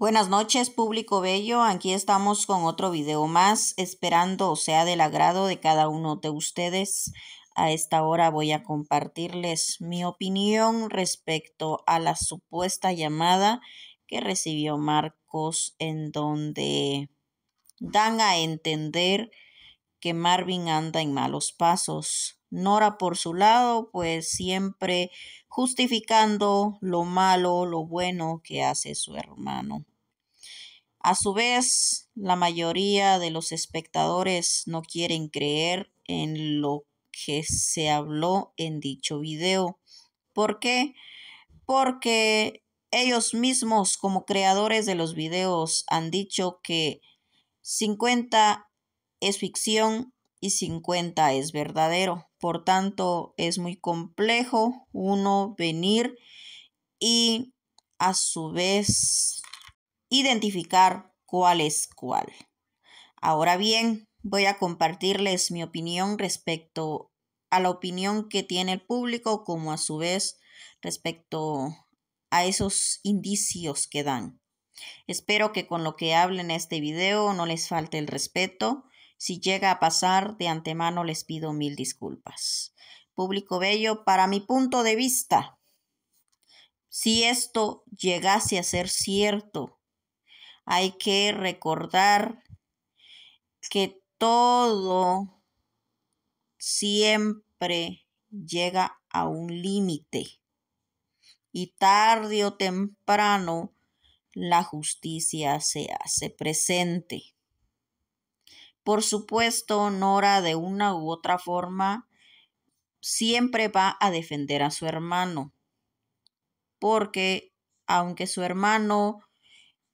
Buenas noches, público bello. Aquí estamos con otro video más, esperando sea del agrado de cada uno de ustedes. A esta hora voy a compartirles mi opinión respecto a la supuesta llamada que recibió Marcos en donde dan a entender que Marvin anda en malos pasos. Nora por su lado, pues siempre justificando lo malo, lo bueno que hace su hermano. A su vez, la mayoría de los espectadores no quieren creer en lo que se habló en dicho video. ¿Por qué? Porque ellos mismos como creadores de los videos han dicho que 50 es ficción y 50 es verdadero. Por tanto, es muy complejo uno venir y a su vez identificar cuál es cuál. Ahora bien, voy a compartirles mi opinión respecto a la opinión que tiene el público, como a su vez respecto a esos indicios que dan. Espero que con lo que hablen en este video no les falte el respeto. Si llega a pasar, de antemano les pido mil disculpas. Público bello, para mi punto de vista, si esto llegase a ser cierto, hay que recordar que todo siempre llega a un límite y tarde o temprano la justicia se hace presente. Por supuesto, Nora de una u otra forma siempre va a defender a su hermano, porque aunque su hermano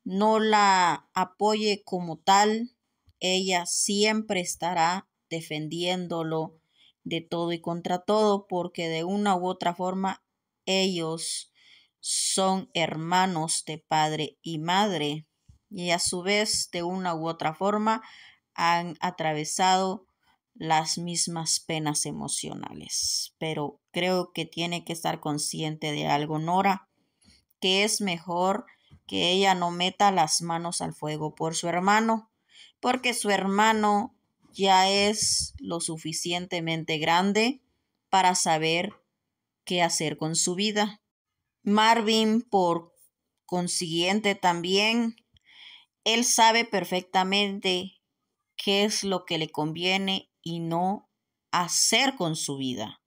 no la apoye como tal, ella siempre estará defendiéndolo de todo y contra todo, porque de una u otra forma ellos son hermanos de padre y madre, y a su vez, de una u otra forma, han atravesado las mismas penas emocionales. Pero creo que tiene que estar consciente de algo, Nora, que es mejor que ella no meta las manos al fuego por su hermano, porque su hermano ya es lo suficientemente grande para saber qué hacer con su vida. Marvin, por consiguiente, también, él sabe perfectamente qué es lo que le conviene y no hacer con su vida.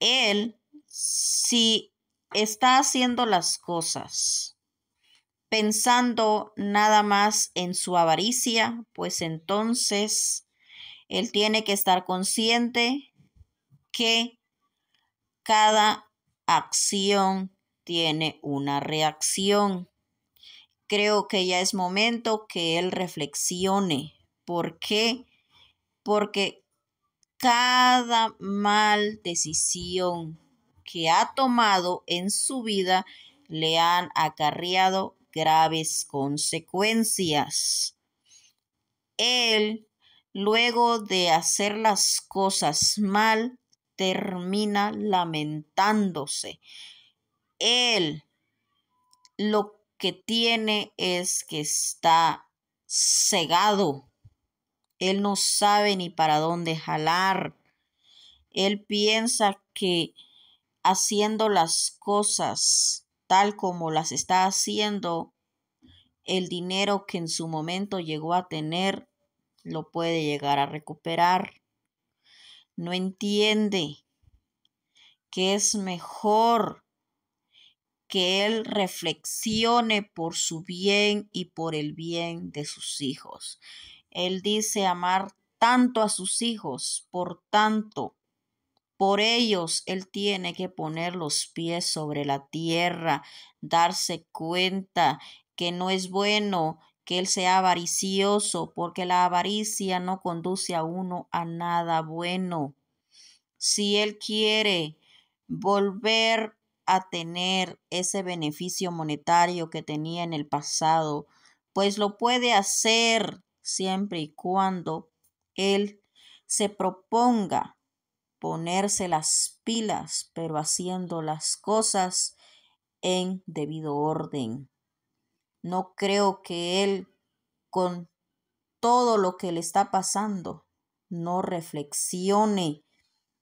Él, si está haciendo las cosas pensando nada más en su avaricia, pues entonces él tiene que estar consciente que cada acción tiene una reacción. Creo que ya es momento que él reflexione. ¿Por qué? Porque cada mal decisión que ha tomado en su vida le han acarreado graves consecuencias. Él, luego de hacer las cosas mal, termina lamentándose. Él lo que tiene es que está cegado. Él no sabe ni para dónde jalar. Él piensa que haciendo las cosas tal como las está haciendo, el dinero que en su momento llegó a tener lo puede llegar a recuperar. No entiende que es mejor que él reflexione por su bien y por el bien de sus hijos. Él dice amar tanto a sus hijos, por tanto, por ellos Él tiene que poner los pies sobre la tierra, darse cuenta que no es bueno que Él sea avaricioso, porque la avaricia no conduce a uno a nada bueno. Si Él quiere volver a tener ese beneficio monetario que tenía en el pasado, pues lo puede hacer siempre y cuando Él se proponga ponerse las pilas, pero haciendo las cosas en debido orden. No creo que él, con todo lo que le está pasando, no reflexione,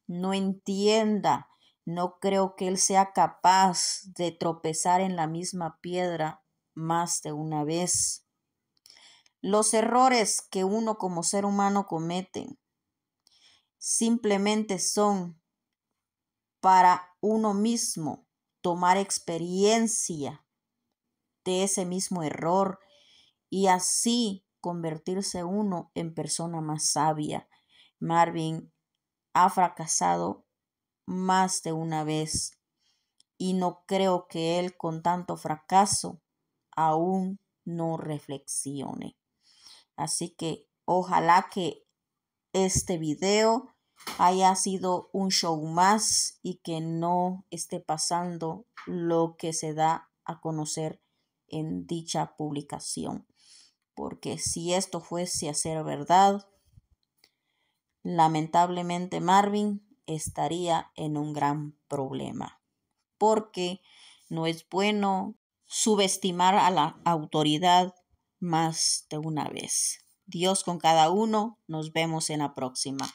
no entienda. No creo que él sea capaz de tropezar en la misma piedra más de una vez. Los errores que uno como ser humano comete simplemente son para uno mismo tomar experiencia de ese mismo error y así convertirse uno en persona más sabia. Marvin ha fracasado más de una vez y no creo que él con tanto fracaso aún no reflexione. Así que ojalá que este video haya sido un show más y que no esté pasando lo que se da a conocer en dicha publicación. Porque si esto fuese a ser verdad, lamentablemente Marvin estaría en un gran problema. Porque no es bueno subestimar a la autoridad más de una vez. Dios con cada uno. Nos vemos en la próxima.